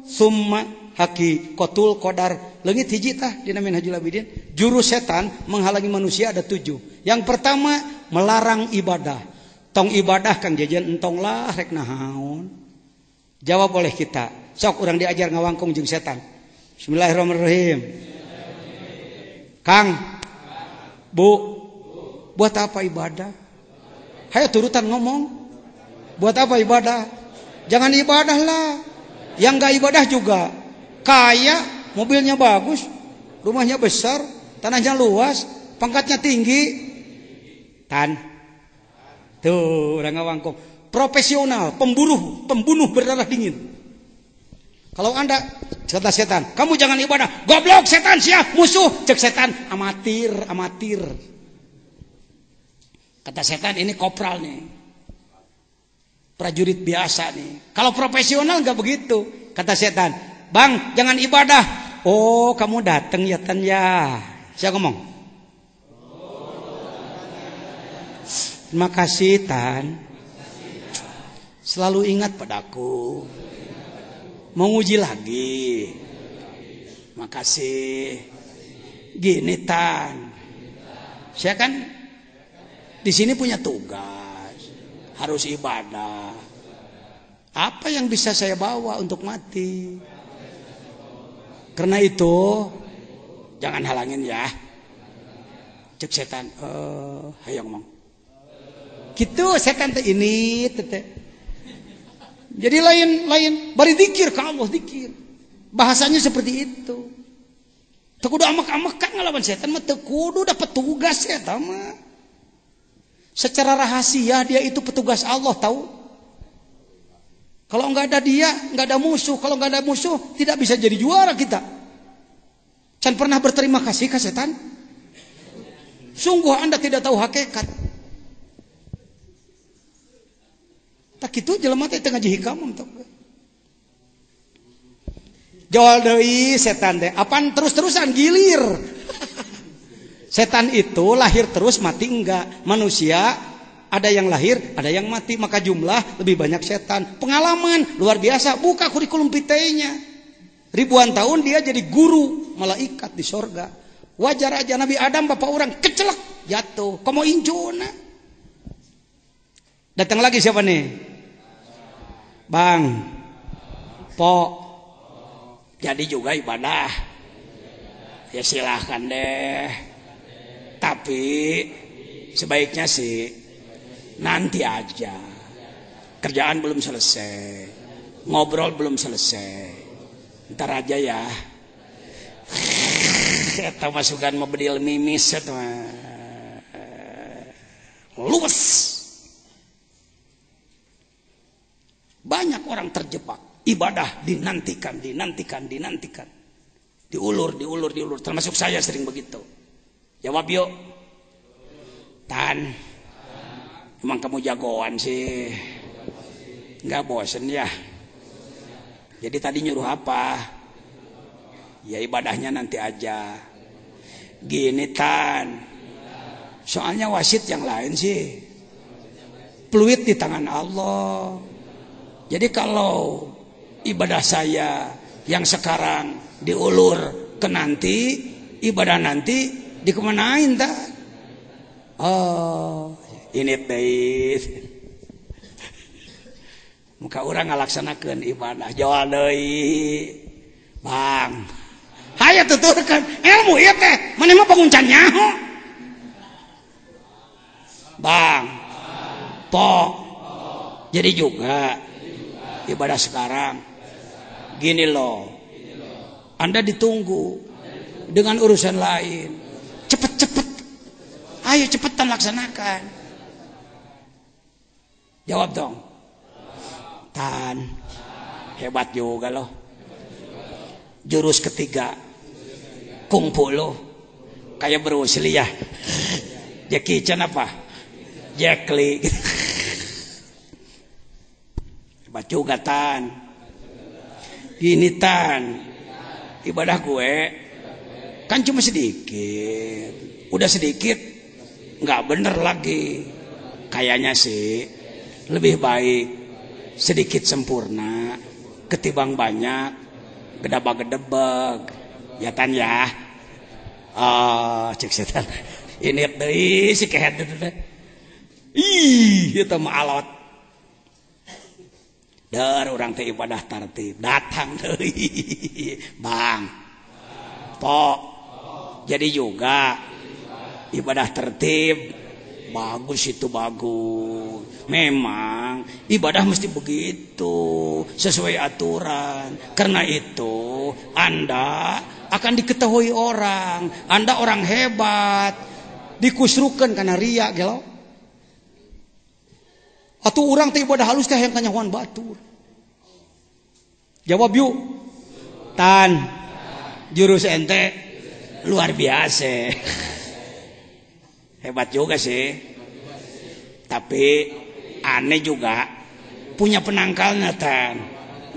summa haki kotul kodar lengit hiji tah dinamin hajul abidin juru setan menghalangi manusia ada tujuh yang pertama melarang ibadah tong ibadah kang jajan entong lah rek nahaun jawab oleh kita sok orang diajar ngawangkung jeng setan Bismillahirrahmanirrahim Kang Bu buat apa ibadah Hayo turutan ngomong. Buat apa ibadah? Jangan ibadah lah. Yang gak ibadah juga. Kaya, mobilnya bagus, rumahnya besar, tanahnya luas, pangkatnya tinggi. Tan. Tuh, orang ngawangkong. Profesional, pemburu pembunuh berdarah dingin. Kalau anda kata setan, kamu jangan ibadah. Goblok setan siap musuh. Cek setan, amatir, amatir. Kata setan ini kopral nih. Prajurit biasa nih. Kalau profesional nggak begitu. Kata setan, bang jangan ibadah. Oh kamu datang ya tan ya. Saya ngomong. Terima kasih tan. Selalu ingat padaku. Menguji lagi. Makasih. Gini tan. Saya kan di sini punya tugas, harus ibadah. Apa yang bisa saya bawa untuk mati? Karena itu jangan halangin ya. Cek setan, eh, uh, hayang mong. Gitu setan tuh ini tete. Jadi lain lain bari dikir ke Allah dikir. Bahasanya seperti itu. Tekudu amak-amakan ngelawan setan mah tekudu dapat tugas ya mah. Secara rahasia dia itu petugas Allah tahu. Kalau nggak ada dia, nggak ada musuh. Kalau nggak ada musuh, tidak bisa jadi juara kita. Can pernah berterima kasih ke setan? Sungguh anda tidak tahu hakikat. Tak itu jelema teh tengah jihi kamu. Jawal deui setan deh. Apaan terus-terusan gilir. Setan itu lahir terus mati enggak. Manusia ada yang lahir, ada yang mati, maka jumlah lebih banyak setan. Pengalaman luar biasa, buka kurikulum vitae-nya. Ribuan tahun dia jadi guru malaikat di sorga. Wajar aja Nabi Adam bapak orang kecelak jatuh, komo injuna. Datang lagi siapa nih? Bang. Po. Jadi juga ibadah. Ya silahkan deh tapi sebaiknya sih nanti aja kerjaan belum selesai ngobrol belum selesai ntar aja ya atau masukan mau bedil mimis atau eh, luwes banyak orang terjebak ibadah dinantikan dinantikan dinantikan diulur diulur diulur termasuk saya sering begitu Jawab yuk. Tan. Emang kamu jagoan sih. Enggak bosen ya. Jadi tadi nyuruh apa? Ya ibadahnya nanti aja. Gini Tan. Soalnya wasit yang lain sih. Peluit di tangan Allah. Jadi kalau ibadah saya yang sekarang diulur ke nanti, ibadah nanti di kemana oh, ini muka orang melaksanakan ibadah Bang tentu tekan ilmu menima pengunya Bang to jadi juga ibadah sekarang gini loh Anda ditunggu dengan urusan lain Cepet-cepet. Ayo cepetan laksanakan. Jawab dong. Tan. Hebat juga loh. Jurus ketiga. kumpul lo Kayak Bruce Lee ya. Jackie Chan apa? Jack Lee. Hebat juga tan. Gini tan. Ibadah gue Kan cuma sedikit. Udah sedikit nggak bener lagi. Kayaknya sih lebih baik sedikit sempurna ketimbang banyak gedebak-gedebak. Ya tan ya. Ah, cek setan. Ini dari si kehet Ih, itu mah alot. Dar orang teh ibadah tertib, datang dari Bang. Pok jadi juga ibadah tertib bagus itu bagus memang ibadah muststi begitu sesuai aturan karena itu anda akan diketahui orang and orang hebat dikusrukan karena Ri atau orang tadi pada halus kayak tanyaan Batur jawab yuk Tan juuse ente luar biasa hebat juga sih tapi aneh juga punya penangkalnya natan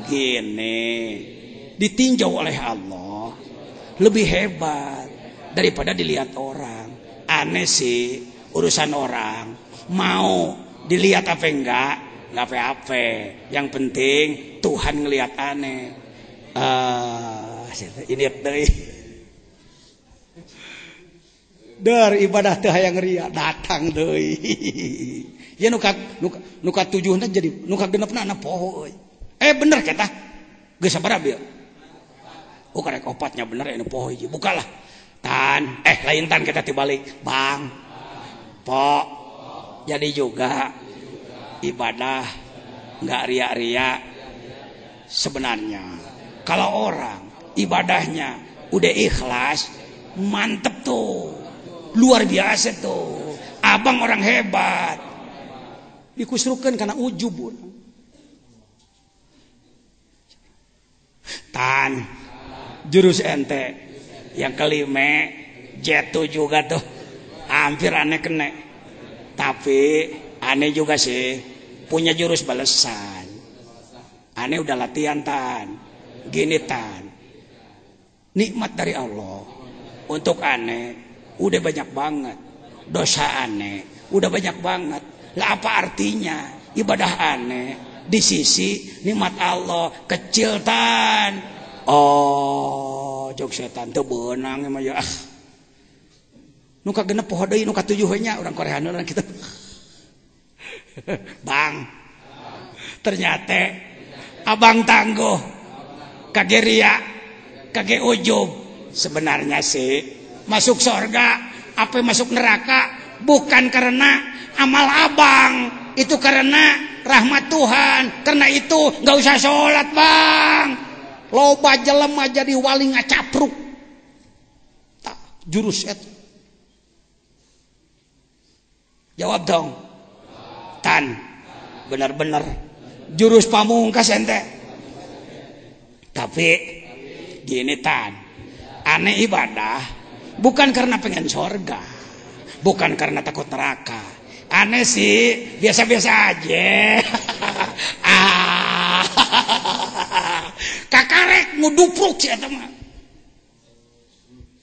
gini ditinjau oleh Allah lebih hebat daripada dilihat orang aneh sih urusan orang mau dilihat apa enggak nggak apa-apa yang penting Tuhan ngelihat aneh uh, ini dari Der ibadah teh hayang ria ya. datang deui. Ya nu nu ka tujuhna jadi ka genepna na poho Eh bener kata. Geus sabaraha bieu? Oh karek opatnya bener anu poho hiji. Bukalah. Tan, eh lain tan kita tibalik Bang. Po. Jadi juga ibadah nggak ria-ria sebenarnya. Kalau orang ibadahnya udah ikhlas, mantep tuh luar biasa tuh abang orang hebat dikusrukan karena ujub tan jurus ente yang kelima jatuh juga tuh hampir aneh kena tapi aneh juga sih punya jurus balesan aneh udah latihan tan gini tan nikmat dari Allah untuk aneh udah banyak banget dosa aneh udah banyak bangetlah apa artinya ibadah aneh di sisi nikmat Allah keciltan Oh jo benang ah. orang Bang ternyata Abang tangguh kaa kg ujo sebenarnya sik masuk surga apa masuk neraka bukan karena amal abang itu karena rahmat Tuhan karena itu nggak usah sholat bang loba jelema jadi wali ngacapruk tak jurus itu jawab dong tan benar-benar jurus pamungkas ente tapi gini tan aneh ibadah bukan karena pengen sorga bukan karena takut neraka aneh sih biasa-biasa aja ah. kakarek mau dupruk sih mah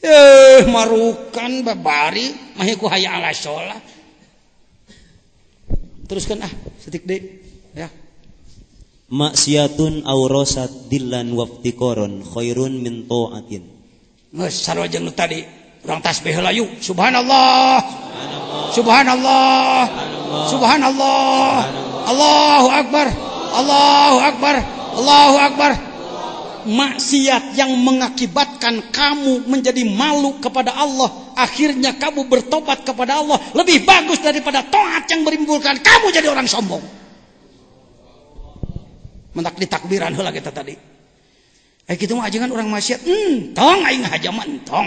eh marukan babari mahiku haya ala sholah teruskan ah setik deh ya maksiatun aurosat dilan waftiqoron khairun min taatin Nges sarwa tadi orang tasbih layu subhanallah subhanallah subhanallah Allahu akbar Allahu akbar Allahu akbar maksiat yang mengakibatkan kamu menjadi malu kepada Allah akhirnya kamu bertobat kepada Allah lebih bagus daripada toat yang berimbulkan kamu jadi orang sombong mentak takbiran lah kita tadi eh kita gitu mah ajengan orang maksiat hmm tong aing hajaman tong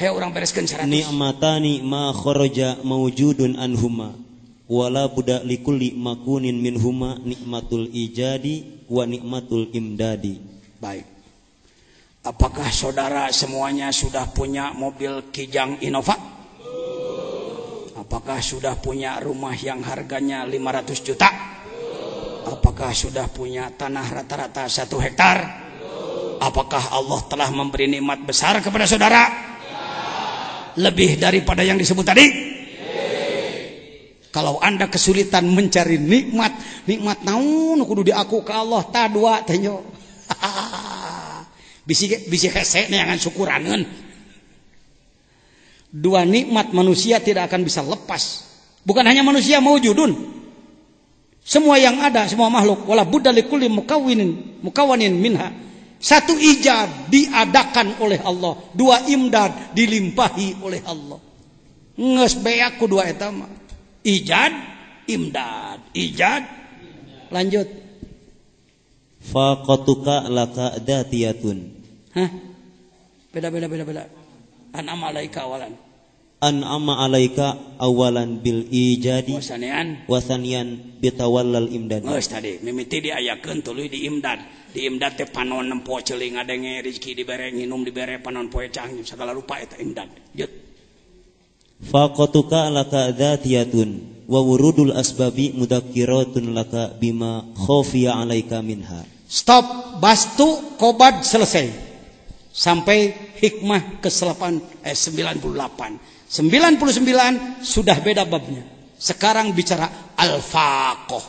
Hei orang bereskan syarat. Nikmatani ma kharaja mawjudun anhuma wala budak likulli makunin minhuma nikmatul ijadi wa nikmatul imdadi. Baik. Apakah saudara semuanya sudah punya mobil Kijang Innova? Apakah sudah punya rumah yang harganya 500 juta? Apakah sudah punya tanah rata-rata satu hektar? Apakah Allah telah memberi nikmat besar kepada saudara? lebih daripada yang disebut tadi? Kalau anda kesulitan mencari nikmat, nikmat naun kudu diaku ke Allah dua tenyo. bisi bisi hese yang syukuranen. Dua nikmat manusia tidak akan bisa lepas. Bukan hanya manusia mau judun. Semua yang ada, semua makhluk walau budda likulli mukawinin mukawanin minha satu ijab diadakan oleh Allah. Dua imdad dilimpahi oleh Allah. Nges beak dua etama. Ijad, imdad. Ijad, lanjut. Faqatuka laka datiyatun. Hah? Beda, beda, beda, beda. Anam alaika awalan an'ama alaika awalan bil ijadi wasanian wasanian bitawallal imdad geus tadi mimiti diayakeun tuluy di imdad di imdad teh panon nempo ceuling nge rezeki dibere nginum dibere panon poe canggih sagala rupa eta imdad jeut faqatuka laka dzatiyatun wa wurudul asbabi mudzakkiratun laka bima khofiya alaika minha stop bastu kobad selesai sampai hikmah ke-8 eh 98 99 sudah beda babnya. Sekarang bicara al-faqih.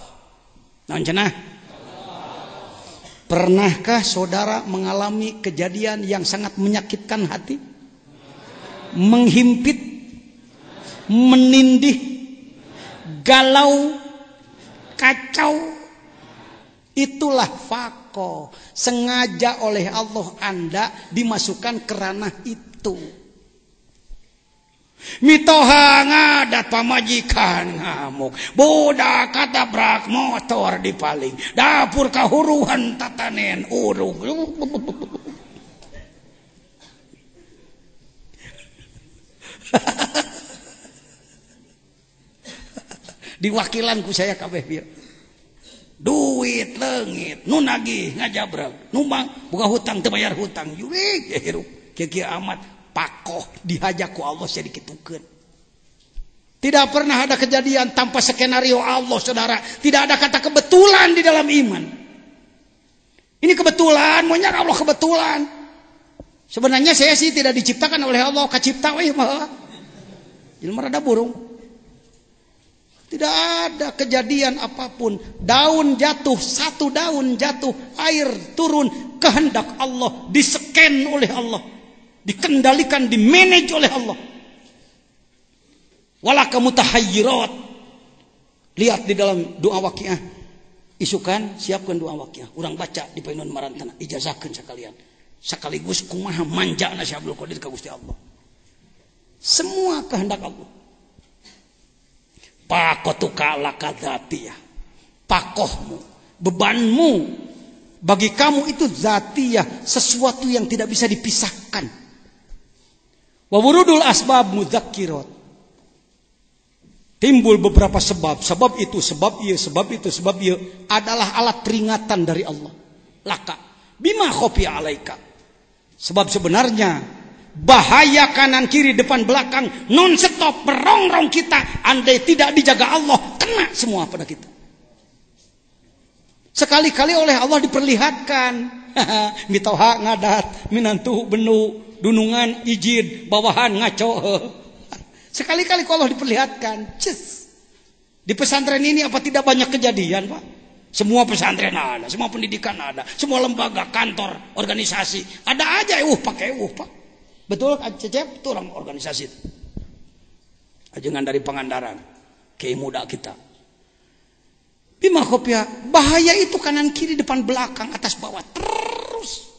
Nah, Pernahkah saudara mengalami kejadian yang sangat menyakitkan hati? Menghimpit, menindih, galau, kacau. Itulah fako. Sengaja oleh Allah Anda dimasukkan ke ranah itu mitoha ngadat pamajikan ngamuk budak kata brak motor di paling dapur kahuruhan tatanen urung diwakilanku saya kabeh bir duit lengit nu nagih ngajabrag numbang buka hutang terbayar hutang hutang ya hirup kieu amat pakoh dihajaku Allah sedikitkan tidak pernah ada kejadian tanpa skenario Allah saudara tidak ada kata kebetulan di dalam iman ini kebetulan maunya Allah kebetulan sebenarnya saya sih tidak diciptakan oleh Allah kacipta weh mah ilmu ada burung tidak ada kejadian apapun. Daun jatuh, satu daun jatuh, air turun. Kehendak Allah, disken oleh Allah dikendalikan, dimanage oleh Allah. kamu tahayyirat. Lihat di dalam doa wakiah. Isukan, siapkan doa wakiah. Orang baca di Painun Marantana. Ijazahkan sekalian. Sekaligus kumaha manja nasi Abdul Qadir ke Gusti Allah. Semua kehendak Allah. Pakotuka lakadatiyah. Pakohmu. Bebanmu. Bagi kamu itu zatiyah. Sesuatu yang tidak bisa dipisahkan. Wawurudul asbab mudhakirot. Timbul beberapa sebab, sebab itu, sebab iya, sebab itu, sebab iya adalah alat peringatan dari Allah. Laka bima kopi alaika. Sebab sebenarnya bahaya kanan kiri depan belakang non stop berongrong kita andai tidak dijaga Allah kena semua pada kita. Sekali-kali oleh Allah diperlihatkan hak ngadat minantu benu dunungan ijid bawahan ngaco sekali-kali kalau diperlihatkan Cis. di pesantren ini apa tidak banyak kejadian pak semua pesantren ada semua pendidikan ada semua lembaga kantor organisasi ada aja uh pakai uh pak betul cecep tulang organisasi itu ajengan dari Pangandaran kayak muda kita Bima kopia, bahaya itu kanan kiri depan belakang atas bawah terus.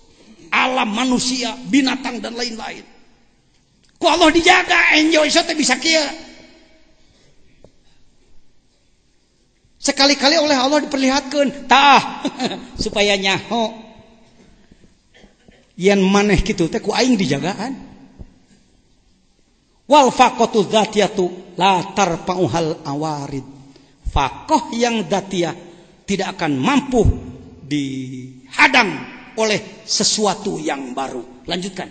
Alam manusia, binatang dan lain-lain. Ku Allah dijaga, enjoy so bisa kia. Sekali-kali oleh Allah diperlihatkan, tah supaya nyaho. Yen maneh gitu teh ku aing dijagaan. Wal faqatu dzatiyatu latar tarfa'uhal awarid. Fakoh yang datia tidak akan mampu dihadang oleh sesuatu yang baru. Lanjutkan.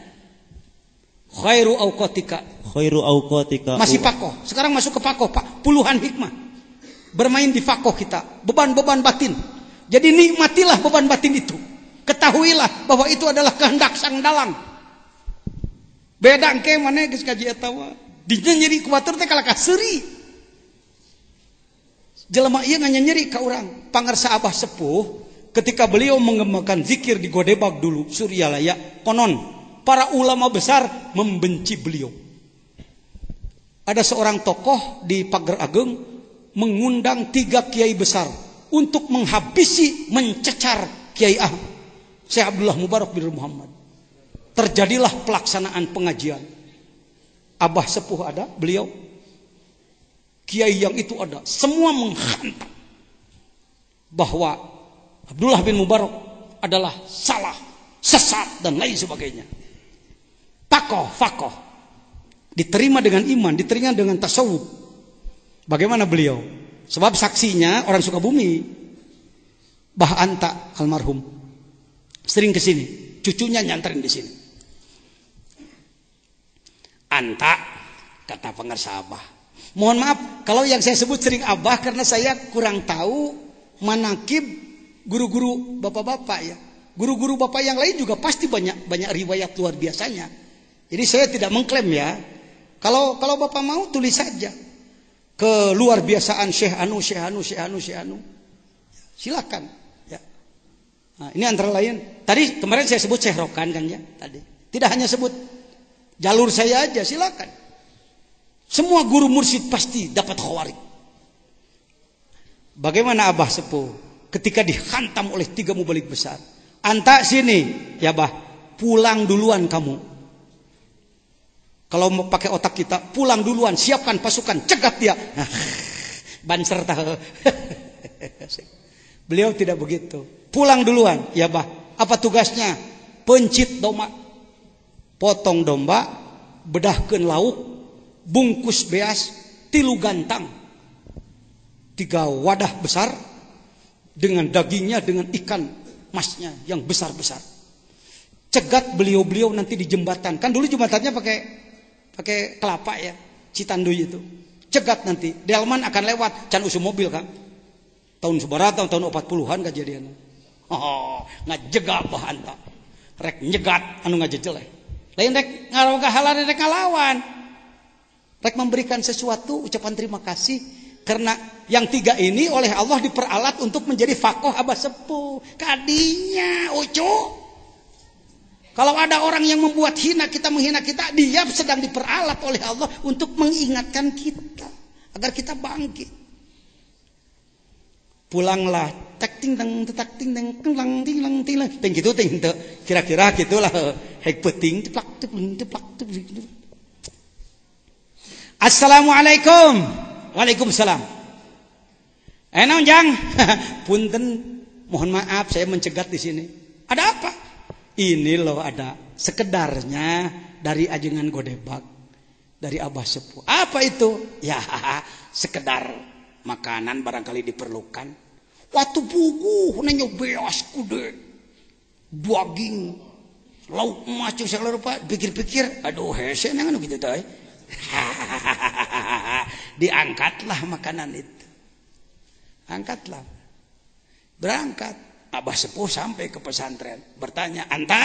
Khairu aukotika. Khairu aukotika. Masih fakoh. Sekarang masuk ke fakoh Pak. Puluhan hikmah. Bermain di fakoh kita. Beban-beban batin. Jadi nikmatilah beban batin itu. Ketahuilah bahwa itu adalah kehendak sang dalang. Beda ke mana geus kaji eta Dinya jadi kuatur teh kalaka jelema iya nanya nyeri ke orang pangarsa abah sepuh ketika beliau mengembangkan zikir di Godebag dulu layak konon para ulama besar membenci beliau ada seorang tokoh di Pagar Ageng mengundang tiga kiai besar untuk menghabisi mencecar Kiai Ah Syekh Abdullah Mubarak bin Muhammad terjadilah pelaksanaan pengajian Abah sepuh ada beliau kiai yang itu ada, semua menghantam bahwa Abdullah bin Mubarak adalah salah, sesat dan lain sebagainya. takoh fakoh. Diterima dengan iman, diterima dengan tasawuf. Bagaimana beliau? Sebab saksinya orang Sukabumi. Bah Anta almarhum sering ke sini, cucunya nyantarin di sini. Anta kata pengersabah Mohon maaf kalau yang saya sebut sering abah karena saya kurang tahu manakib guru-guru bapak-bapak ya. Guru-guru bapak yang lain juga pasti banyak banyak riwayat luar biasanya. Jadi saya tidak mengklaim ya. Kalau kalau bapak mau tulis saja ke luar biasaan Syekh Anu, Syekh Anu, Syekh Anu, Syekh Anu. Silakan. Ya. Nah, ini antara lain. Tadi kemarin saya sebut Syekh Rokan kan ya tadi. Tidak hanya sebut jalur saya aja, silakan. Semua guru mursyid pasti dapat khawarij. Bagaimana Abah Sepuh ketika dihantam oleh tiga mubalik besar? Anta sini, ya abah, pulang duluan kamu. Kalau mau pakai otak kita, pulang duluan, siapkan pasukan, cegat dia. Nah, banser tahu. Beliau tidak begitu. Pulang duluan, ya abah. Apa tugasnya? Pencit domba. Potong domba, bedahkan lauk, bungkus beas tilu gantang tiga wadah besar dengan dagingnya dengan ikan masnya yang besar-besar cegat beliau-beliau nanti di jembatan kan dulu jembatannya pakai pakai kelapa ya Citanduy itu cegat nanti delman akan lewat can usum mobil kan tahun sebarat tahun tahun 40-an kejadian oh jaga bahan tak rek nyegat anu ngajejeleh lain rek kehalan rek ngalawan Rek memberikan sesuatu ucapan terima kasih karena yang tiga ini oleh Allah diperalat untuk menjadi fakoh abah sepuh. Kadinya ucu. Kalau ada orang yang membuat hina kita menghina kita, dia sedang diperalat oleh Allah untuk mengingatkan kita agar kita bangkit. Pulanglah tak ting tang tak ting tang kelang ting lang ting lang ting gitu ting gitu. kira-kira gitulah hek peting teplak teplak teplak teplak Assalamualaikum. Waalaikumsalam. Enak, eh, Jang? Punten, mohon maaf saya mencegat di sini. Ada apa? Ini loh ada sekedarnya dari Ajengan Godebak dari Abah Sepuh. Apa itu? Ya, sekedar makanan barangkali diperlukan. Waktu buku nanya beas kude daging lauk macam saya lupa pikir-pikir aduh hehe, nengen gitu tay. diangkatlah makanan itu angkatlah berangkat abah sepuh sampai ke pesantren bertanya anta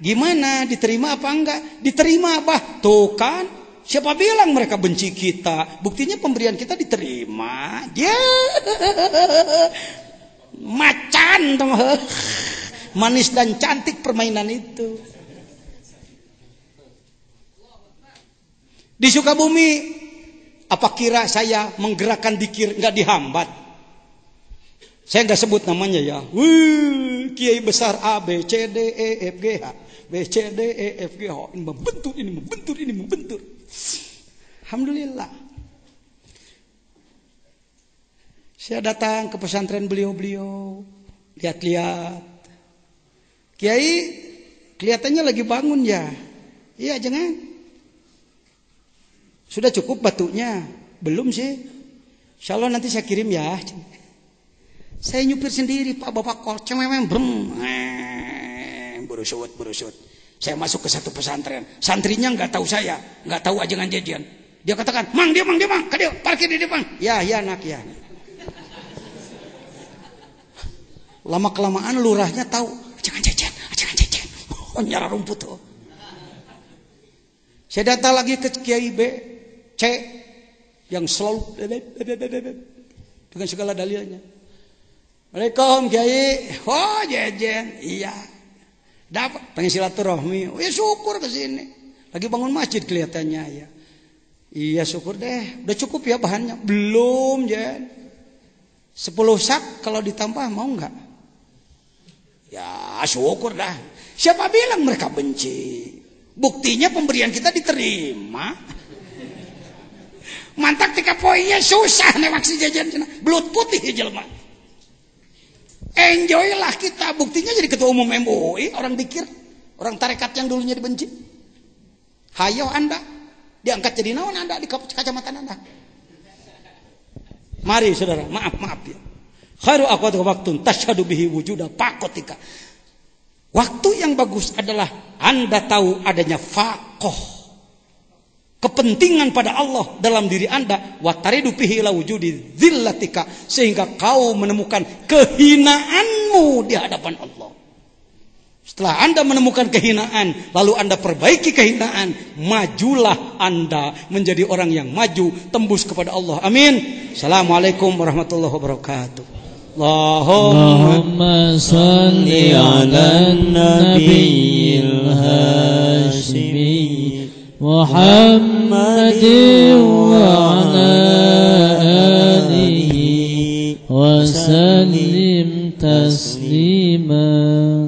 gimana diterima apa enggak diterima abah tuh kan siapa bilang mereka benci kita buktinya pemberian kita diterima dia macan teman manis dan cantik permainan itu Di Sukabumi, apa kira saya menggerakkan dikir nggak dihambat? Saya nggak sebut namanya ya. Wih, kiai besar A, B, C, D, E, F, G, H. B, C, D, E, F, G, H. Ini membentur, ini membentur, ini membentur. Alhamdulillah. Saya datang ke pesantren beliau-beliau. Lihat-lihat. Kiai, kelihatannya lagi bangun ya. Iya, jangan. Sudah cukup batunya? Belum sih. Insya Allah nanti saya kirim ya. Saya nyupir sendiri Pak Bapak kol. Cememem brem. Eh, berusut berusut. Saya masuk ke satu pesantren. Santrinya nggak tahu saya. nggak tahu ajangan jajan. Dia katakan, mang dia mang dia mang. Kadil, parkir di depan. Ya, ya anak ya. Lama-kelamaan lurahnya tahu. Jangan jajan, jangan jajan. Oh, nyara rumput tuh. Saya datang lagi ke Kiai B yang selalu dengan segala dalilnya. Waalaikum Kiai. Wah oh, jejen. Iya. Dapat pengen silaturahmi. Oh, ya syukur ke sini. Lagi bangun masjid kelihatannya ya. Iya syukur deh. Udah cukup ya bahannya. Belum Jen. Sepuluh sak kalau ditambah mau nggak? Ya syukur dah. Siapa bilang mereka benci? Buktinya pemberian kita diterima mantak tika poinnya susah nih si jajan cina belut putih ya, jelma enjoy lah kita buktinya jadi ketua umum MUI orang pikir orang tarekat yang dulunya dibenci hayo anda diangkat jadi naon anda di kacamata anda mari saudara maaf maaf ya khairu aku waktu tasyhadu bihi wujuda pakotika waktu yang bagus adalah anda tahu adanya fakoh kepentingan pada Allah dalam diri Anda wataridu pihi la wujudi dzillatika sehingga kau menemukan kehinaanmu di hadapan Allah. Setelah Anda menemukan kehinaan, lalu Anda perbaiki kehinaan, majulah Anda menjadi orang yang maju, tembus kepada Allah. Amin. Assalamualaikum warahmatullahi wabarakatuh. اللهم صل على النبي الهاشمي محمد وعلى آله وسلم تسليما